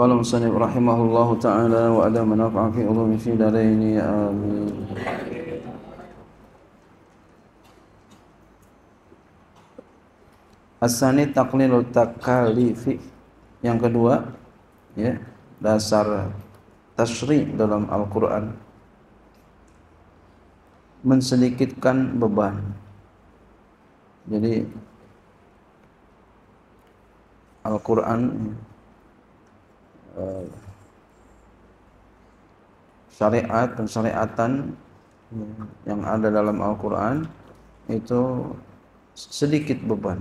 قال المصنف رحمه الله تعالى وأدى من نفع في علوم في دارين آمين Asani taklil takalifi yang kedua ya dasar tasri dalam Al-Qur'an mensedikitkan beban jadi Al-Qur'an uh, syariat pensyariatan yang ada dalam Al-Quran itu sedikit beban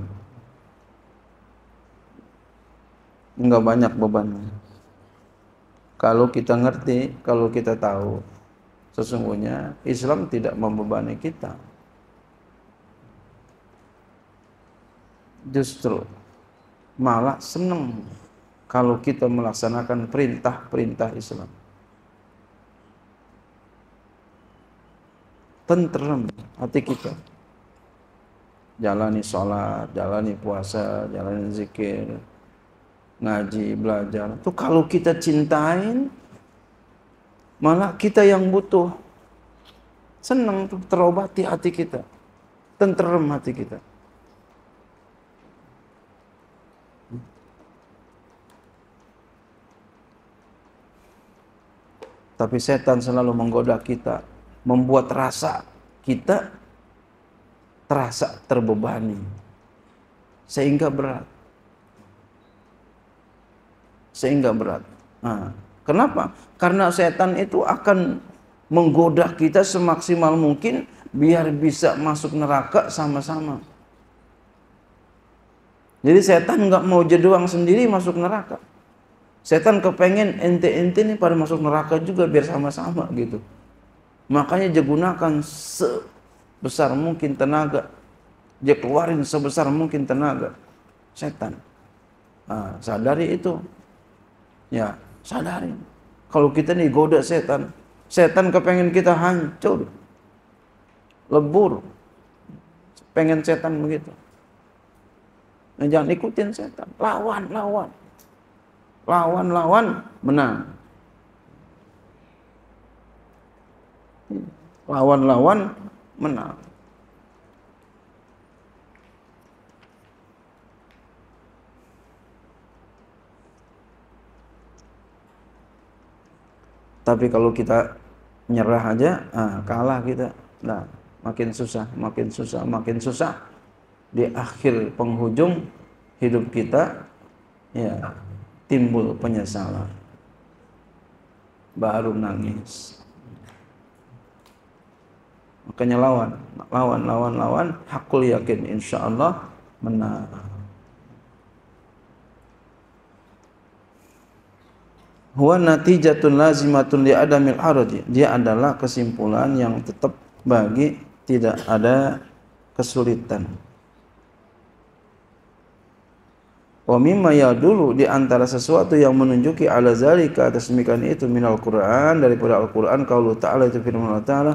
nggak banyak beban kalau kita ngerti kalau kita tahu sesungguhnya Islam tidak membebani kita justru malah seneng kalau kita melaksanakan perintah-perintah Islam. Tentrem hati kita. Jalani sholat, jalani puasa, jalani zikir, ngaji, belajar. Itu kalau kita cintain, malah kita yang butuh. Senang terobati hati kita. Tentrem hati kita. Tapi setan selalu menggoda kita, membuat rasa kita terasa terbebani sehingga berat. Sehingga berat. Nah, kenapa? Karena setan itu akan menggoda kita semaksimal mungkin biar bisa masuk neraka sama-sama. Jadi setan nggak mau jadi orang sendiri masuk neraka. Setan kepengen ente-ente ini pada masuk neraka juga biar sama-sama gitu. Makanya dia gunakan sebesar mungkin tenaga. Dia keluarin sebesar mungkin tenaga. Setan. Nah, sadari itu. Ya, sadari. Kalau kita nih goda setan. Setan kepengen kita hancur. Lebur. Pengen setan begitu. Nah, jangan ikutin setan. Lawan, lawan lawan-lawan menang. Lawan-lawan menang. Tapi kalau kita nyerah aja, nah, kalah kita. Nah, makin susah, makin susah, makin susah. Di akhir penghujung hidup kita, ya timbul penyesalan baru nangis makanya lawan lawan lawan lawan hakul yakin insya Allah menang huwa natijatun lazimatun li adamil arad dia adalah kesimpulan yang tetap bagi tidak ada kesulitan wa mimma dulu di antara sesuatu yang menunjuki ala zalika atas demikian itu minal Quran daripada Al-Quran qaulu ta'ala itu firman Allah ta'ala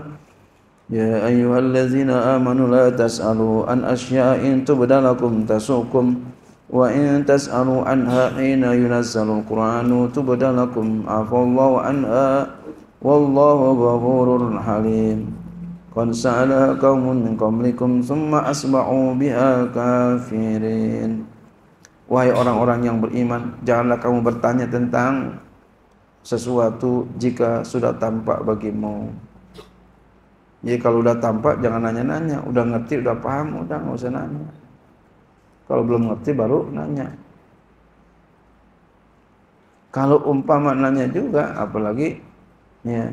Ya ayyuhallazina amanu la tas'alu an asya'in tubdalakum tasukum wa in tas'alu anha hina yunazzalul Quranu tubdalakum afallahu anha wallahu ghafurur halim Qad sa'alaha qaumun min qablikum thumma asba'u biha kafirin Wahai orang-orang yang beriman, janganlah kamu bertanya tentang sesuatu jika sudah tampak bagimu. Jadi kalau udah tampak jangan nanya-nanya, udah ngerti, udah paham, udah nggak usah nanya. Kalau belum ngerti baru nanya. Kalau umpama nanya juga, apalagi ya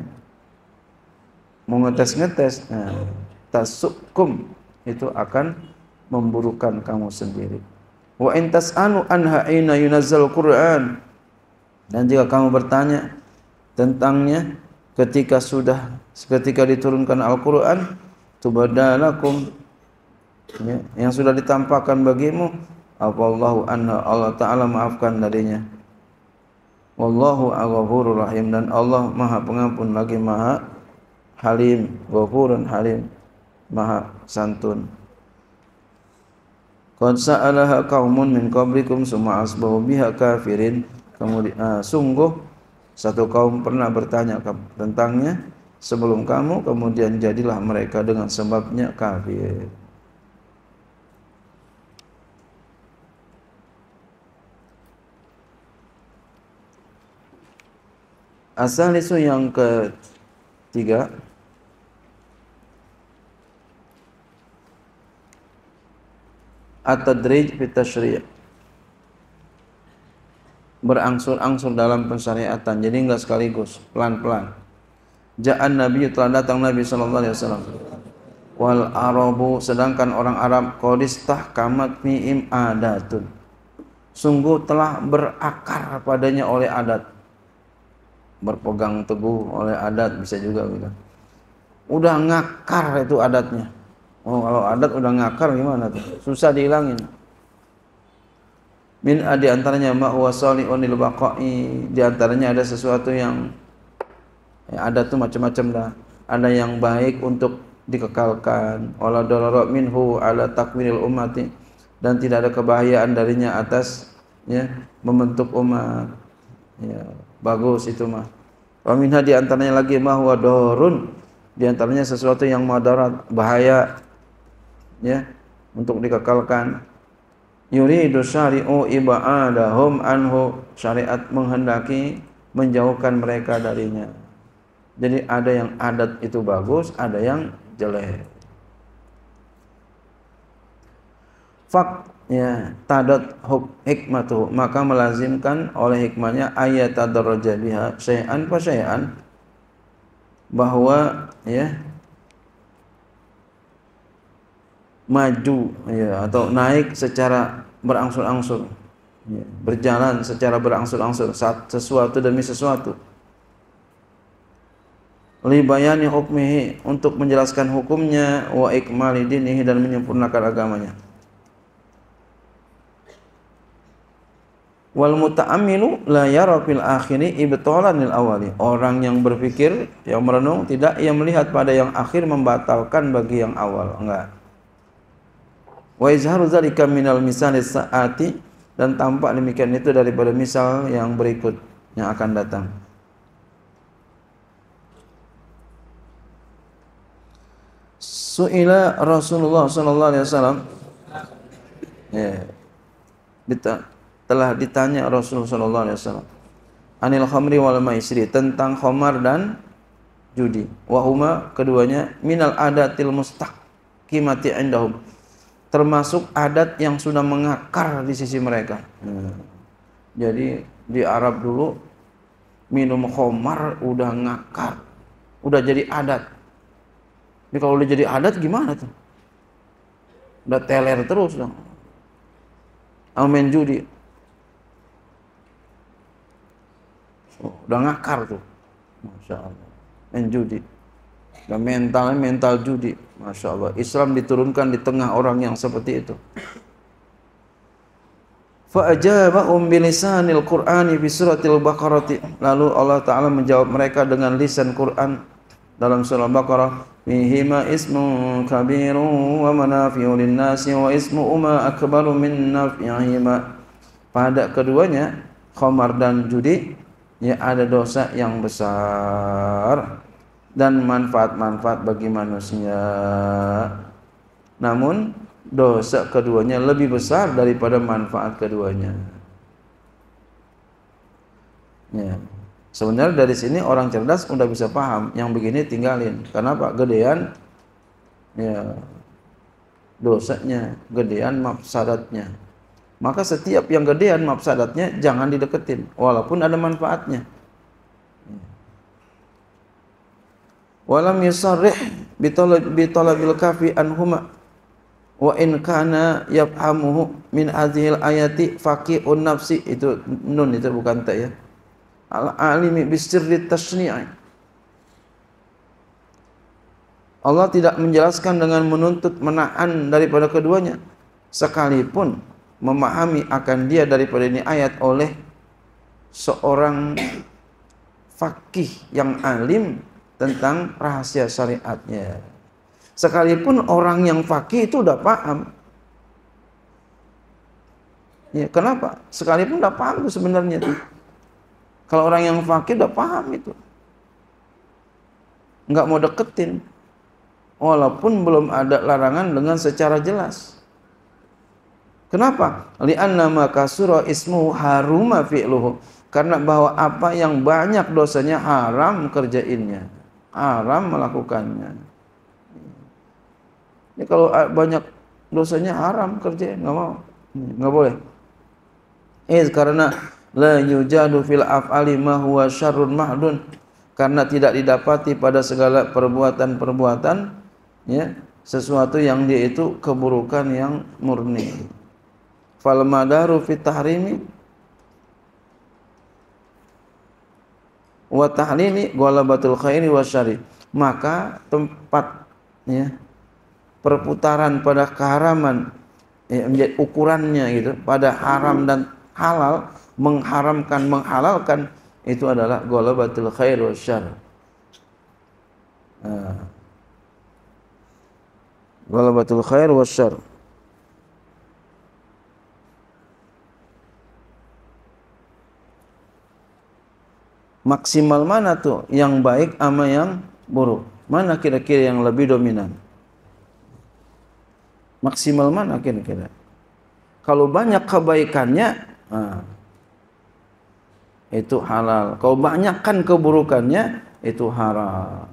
mau ngetes-ngetes, nah, tasukum itu akan memburukkan kamu sendiri. wa in tas'alu anha ina Yunazal Qur'an dan jika kamu bertanya tentangnya ketika sudah ketika diturunkan Al-Qur'an tubadalakum ya, yang sudah ditampakkan bagimu apa Allah anha Allah taala maafkan darinya wallahu aghfurur rahim dan Allah Maha Pengampun lagi Maha Halim ghafurun halim Maha santun Qad sa'alaha qaumun min qablikum summa asbahu biha kafirin. Kemudian uh, sungguh satu kaum pernah bertanya tentangnya sebelum kamu kemudian jadilah mereka dengan sebabnya kafir. Asal isu yang ketiga at-tadrij fit tasyri' berangsur-angsur dalam pensyariatan. Jadi enggak sekaligus, pelan-pelan. Ja'an Nabi telah datang Nabi sallallahu alaihi wasallam. Wal Arabu sedangkan orang Arab qadistah kamat miim adatun. Sungguh telah berakar padanya oleh adat. Berpegang teguh oleh adat bisa juga bilang. Gitu. Udah ngakar itu adatnya. Oh, kalau adat udah ngakar gimana tuh? Susah dihilangin. Min ah, di antaranya wasali onil baqa'i. Di antaranya ada sesuatu yang ya, ada tuh macam-macam dah. Ada yang baik untuk dikekalkan. Wala darara minhu ala takwinil ummati. Dan tidak ada kebahayaan darinya atas ya membentuk umat. Ya, bagus itu mah. Wa minha di antaranya lagi mahwa dorun. Di antaranya sesuatu yang madarat, bahaya ya untuk dikekalkan yuridu syari'u iba'adahum anhu syariat menghendaki menjauhkan mereka darinya jadi ada yang adat itu bagus ada yang jelek fak ya tadat hikmatu maka melazimkan oleh hikmahnya ayat tadarraja biha syai'an fa syai'an bahwa ya maju ya atau naik secara berangsur-angsur ya, berjalan secara berangsur-angsur saat sesuatu demi sesuatu libayani hukmihi untuk menjelaskan hukumnya wa ikmali dinihi dan menyempurnakan agamanya wal muta'ammilu la yara fil akhiri ibtalan awali orang yang berpikir yang merenung tidak ia melihat pada yang akhir membatalkan bagi yang awal enggak wa izharu zalika minal misal saati dan tampak demikian itu daripada misal yang berikut yang akan datang Suila Rasulullah sallallahu alaihi wasallam ya telah ditanya Rasulullah sallallahu alaihi wasallam anil khamri wal maisri tentang khamar dan judi wa huma keduanya minal adatil mustaqimati indahum termasuk adat yang sudah mengakar di sisi mereka. Hmm. Jadi di Arab dulu minum khomar udah ngakar, udah jadi adat. Jadi kalau udah jadi adat gimana tuh? Udah teler terus dong. Amin judi. Oh, udah ngakar tuh. Masya Allah. Main judi. Dan mentalnya eh, mental judi. Masya Allah. Islam diturunkan di tengah orang yang seperti itu. Fa'ajabahum bilisanil Qur'ani fi surat al-Baqarah. Lalu Allah Ta'ala menjawab mereka dengan lisan Qur'an dalam surah Al-Baqarah. Mihima ismu kabiru wa manafi'u linnasi wa ismu uma akbaru min naf'ihima. Pada keduanya, khomar dan judi, ya ada dosa yang besar. dan manfaat-manfaat bagi manusia. Namun dosa keduanya lebih besar daripada manfaat keduanya. Ya. Sebenarnya dari sini orang cerdas udah bisa paham yang begini tinggalin. Kenapa? Gedean ya dosanya, gedean mafsadatnya. Maka setiap yang gedean mafsadatnya jangan dideketin walaupun ada manfaatnya. walam yusarrih bitalabil kafi anhuma wa in kana yafhamuhu min hadhil ayati faqi'un nafsi itu nun itu bukan ta ya al alimi bisirri tasni'i Allah tidak menjelaskan dengan menuntut menahan daripada keduanya sekalipun memahami akan dia daripada ini ayat oleh seorang fakih yang alim tentang rahasia syariatnya. Sekalipun orang yang fakih itu udah paham. Ya, kenapa? Sekalipun udah paham itu sebenarnya itu. Kalau orang yang fakir udah paham itu. Nggak mau deketin. Walaupun belum ada larangan dengan secara jelas. Kenapa? Li'an nama kasuro ismu haruma fi'luhu. Karena bahwa apa yang banyak dosanya haram kerjainnya haram melakukannya. Ya kalau ah, banyak dosanya haram kerja nggak mau, nggak boleh. Eh karena la yujadu fil af'ali ma huwa syarrun mahdun karena tidak didapati pada segala perbuatan-perbuatan ya sesuatu yang dia itu keburukan yang murni. Fal madaru fit tahrimi wa tahlili ghalabatul khairi wasyari. Maka tempat ya perputaran pada keharaman ya, menjadi ukurannya gitu pada haram dan halal mengharamkan menghalalkan itu adalah ghalabatul khairi wasyari Nah. Ghalabatul khairi wasyari maksimal mana tuh yang baik ama yang buruk mana kira-kira yang lebih dominan maksimal mana kira-kira kalau banyak kebaikannya nah, itu halal kalau banyakkan keburukannya itu haram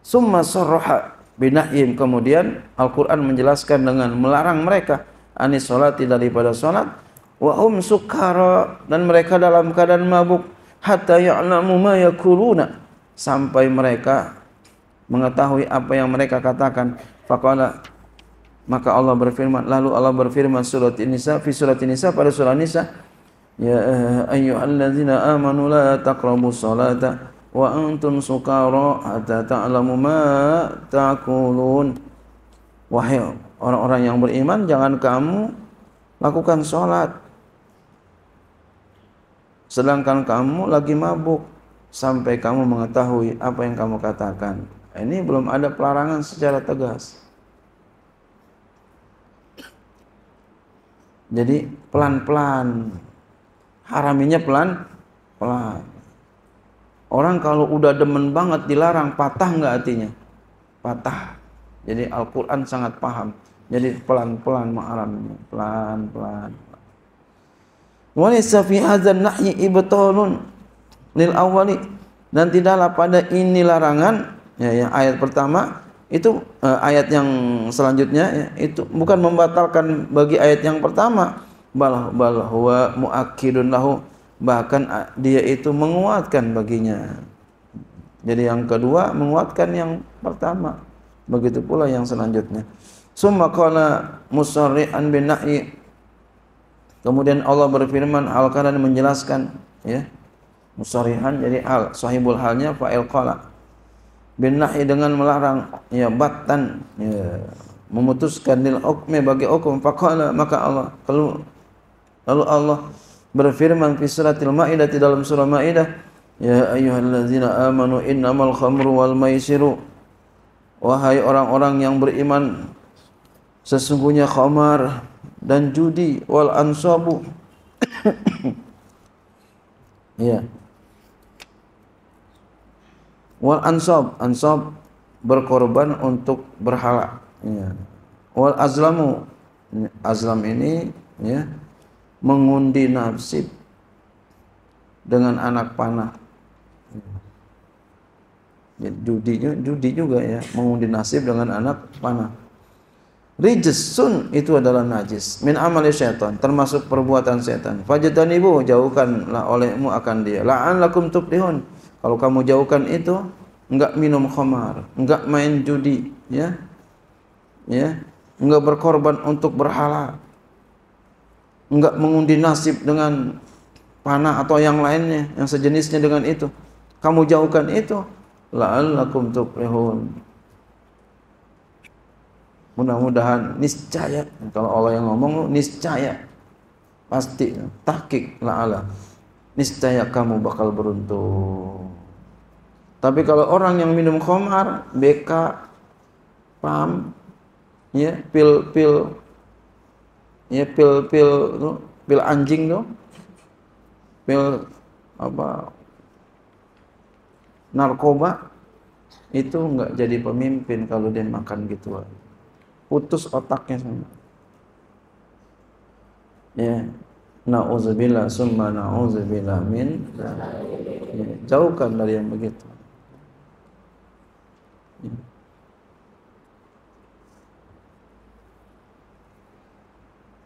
summa sarraha binahim kemudian Al-Qur'an menjelaskan dengan melarang mereka anis salati daripada salat wa hum sukara dan mereka dalam keadaan mabuk hatta ya'lamu ma yakuluna sampai mereka mengetahui apa yang mereka katakan faqala maka Allah berfirman lalu Allah berfirman surat An-Nisa fi surat An-Nisa pada surah An-Nisa ya ayyuhallazina amanu la taqrabus salata wa antum sukara hatta ta'lamu ma taqulun wahai orang-orang yang beriman jangan kamu lakukan salat sedangkan kamu lagi mabuk sampai kamu mengetahui apa yang kamu katakan. Ini belum ada pelarangan secara tegas. Jadi pelan-pelan. Haraminya pelan-pelan. Orang kalau udah demen banget dilarang, patah nggak artinya Patah. Jadi Al-Quran sangat paham. Jadi pelan-pelan ma'aramnya. Pelan-pelan. Walaysa fi hadzal nahyi ibtalun lil awali dan tidaklah pada ini larangan ya, ya ayat pertama itu eh, ayat yang selanjutnya ya, itu bukan membatalkan bagi ayat yang pertama bal bal huwa muakkidun lahu bahkan eh, dia itu menguatkan baginya jadi yang kedua menguatkan yang pertama begitu pula yang selanjutnya summa qala musarri'an bin nahi Kemudian Allah berfirman al-qala menjelaskan ya. Musarihan jadi al sahibul halnya fa'il qala. Bin nahi dengan melarang ya batan ya memutuskan lil bagi hukum faqala maka Allah lalu, lalu Allah berfirman fi suratil maidah dalam surah maidah ya ayyuhallazina amanu innamal khamru wal maisiru wahai orang-orang yang beriman sesungguhnya khamar dan judi wal ansabu ya wal ansab ansab berkorban untuk berhala ya wal azlamu azlam ini ya mengundi nasib dengan anak panah ya, judinya judi juga ya mengundi nasib dengan anak panah Rijesun itu adalah najis min amali syaitan termasuk perbuatan setan. ibu. jauhkanlah olehmu akan dia. La'allakum tuflihun. Kalau kamu jauhkan itu enggak minum khamar, enggak main judi, ya. Ya, enggak berkorban untuk berhala. Enggak mengundi nasib dengan panah atau yang lainnya yang sejenisnya dengan itu. Kamu jauhkan itu la'allakum tuflihun mudah-mudahan niscaya kalau Allah yang ngomong niscaya pasti takik la Allah niscaya kamu bakal beruntung tapi kalau orang yang minum komar, BK pam ya pil pil ya pil pil tuh, pil anjing tuh pil apa narkoba itu nggak jadi pemimpin kalau dia makan gitu putus otaknya semua. Ya. Nauzubillah summa nauzubillah min. Ya. Jauhkan dari yang begitu. Ya.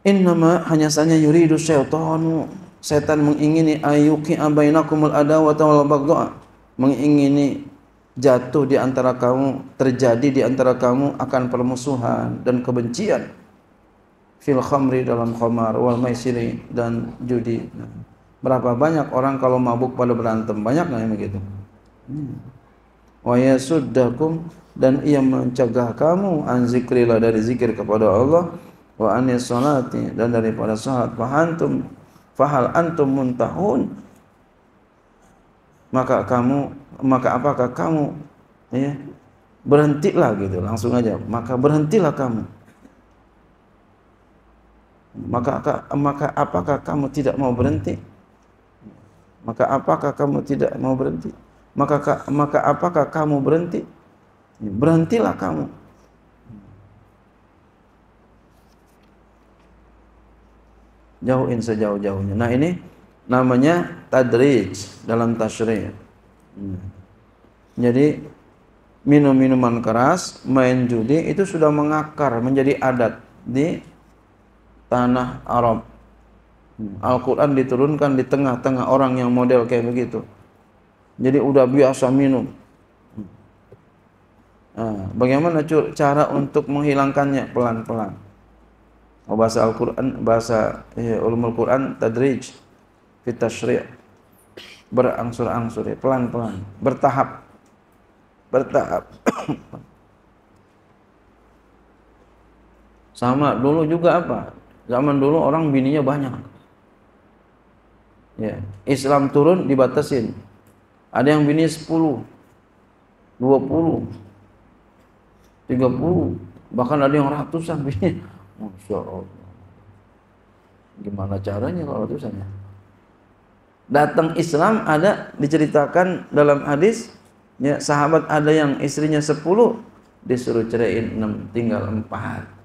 Innama hanya saja yuridu syaitanu setan mengingini ayuki abainakumul adawata wal bagdha mengingini jatuh di antara kamu, terjadi di antara kamu akan permusuhan dan kebencian. Fil khamri dalam khamar, wal maisiri dan judi. Berapa banyak orang kalau mabuk pada berantem? Banyak gak kan yang begitu? Hmm. Wa yasuddakum dan ia mencegah kamu an zikrillah dari zikir kepada Allah wa anis salati dan daripada salat fahantum fahal antum muntahun maka kamu maka apakah kamu ya berhentilah gitu langsung aja maka berhentilah kamu maka maka apakah kamu tidak mau berhenti maka apakah kamu tidak mau berhenti maka maka apakah kamu berhenti berhentilah kamu jauhin sejauh-jauhnya nah ini namanya tadrij dalam tasyrih. Hmm. Jadi minum minuman keras, main judi itu sudah mengakar menjadi adat di tanah Arab. Hmm. Al-Qur'an diturunkan di tengah-tengah orang yang model kayak begitu. Jadi udah biasa minum. Hmm. Nah, bagaimana cara untuk menghilangkannya pelan-pelan? Oh, bahasa Al-Qur'an, bahasa ya, ulumul Qur'an tadrij fitashri' berangsur-angsur ya, pelan-pelan, bertahap. Bertahap. Sama dulu juga apa? Zaman dulu orang bininya banyak. Ya, Islam turun dibatasin. Ada yang bini 10, 20, 30, bahkan ada yang ratusan bini. Masya Allah. Gimana caranya kalau ratusan ya? datang Islam ada diceritakan dalam hadis ya sahabat ada yang istrinya 10 disuruh ceraiin 6 tinggal 4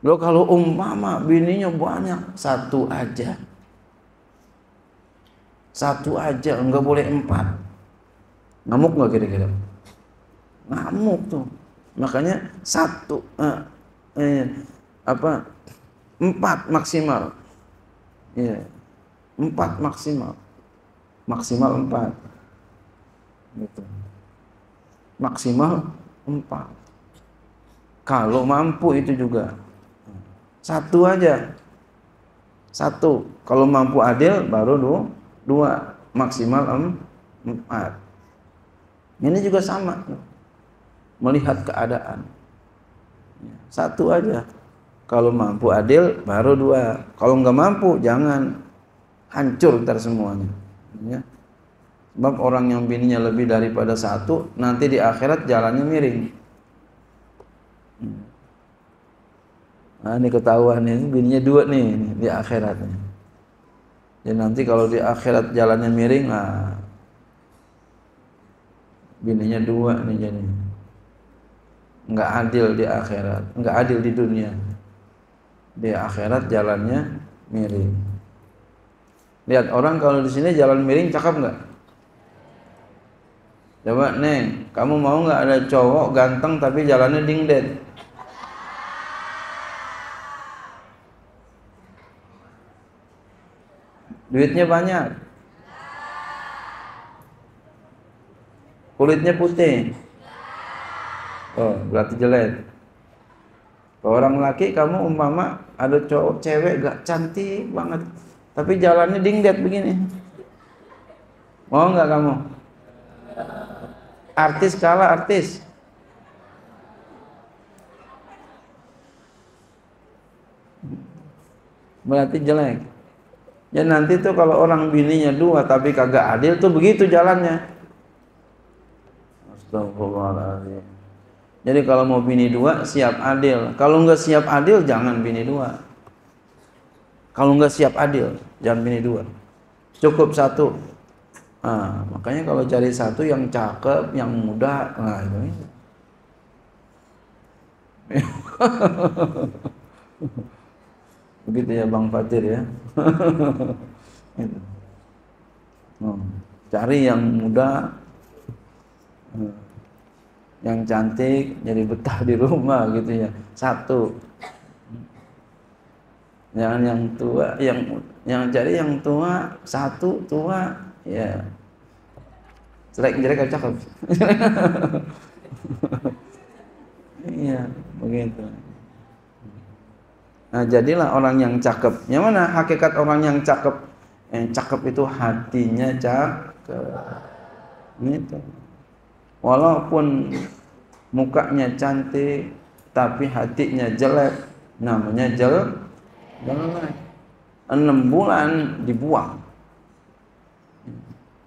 Lo kalau umpama bininya banyak satu aja satu aja nggak boleh empat ngamuk nggak kira-kira ngamuk tuh makanya satu eh, eh, apa empat maksimal ya yeah empat maksimal maksimal empat gitu maksimal empat kalau mampu itu juga satu aja satu kalau mampu adil baru dua, dua. maksimal empat ini juga sama melihat keadaan satu aja kalau mampu adil baru dua kalau nggak mampu jangan hancur ntar semuanya ya. sebab orang yang bininya lebih daripada satu nanti di akhirat jalannya miring hmm. nah ini ketahuan ini bininya dua nih di akhiratnya jadi nanti kalau di akhirat jalannya miring nah bininya dua nih jadi nggak adil di akhirat nggak adil di dunia di akhirat jalannya miring Lihat orang kalau di sini jalan miring cakep nggak? Coba neng, kamu mau nggak ada cowok ganteng tapi jalannya dingdet? Duitnya banyak. Kulitnya putih. Oh, berarti jelek. Orang laki kamu umpama ada cowok cewek gak cantik banget tapi jalannya dingdet begini mau nggak kamu artis kalah artis berarti jelek ya nanti tuh kalau orang bininya dua tapi kagak adil tuh begitu jalannya Astagfirullahaladzim jadi kalau mau bini dua siap adil. Kalau nggak siap adil jangan bini dua. Kalau nggak siap adil jangan pilih dua cukup satu nah, makanya kalau cari satu yang cakep yang muda nah itu begitu ya Bang Fatir ya hmm, cari yang muda hmm, yang cantik jadi betah di rumah gitu ya satu jangan yang tua yang yang cari yang tua satu tua ya jelek jelek gak cakep iya begitu nah jadilah orang yang cakep yang mana hakikat orang yang cakep yang eh, cakep itu hatinya cakep gitu walaupun mukanya cantik tapi hatinya jelek namanya jelek enam bulan dibuang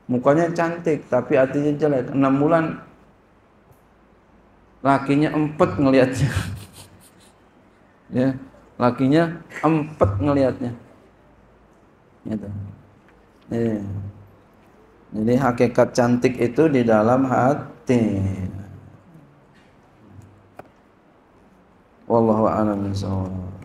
mukanya cantik tapi hatinya jelek enam bulan lakinya empat ngelihatnya ya lakinya empat ngelihatnya gitu ya. jadi hakikat cantik itu di dalam hati wallahu a'lam bishawab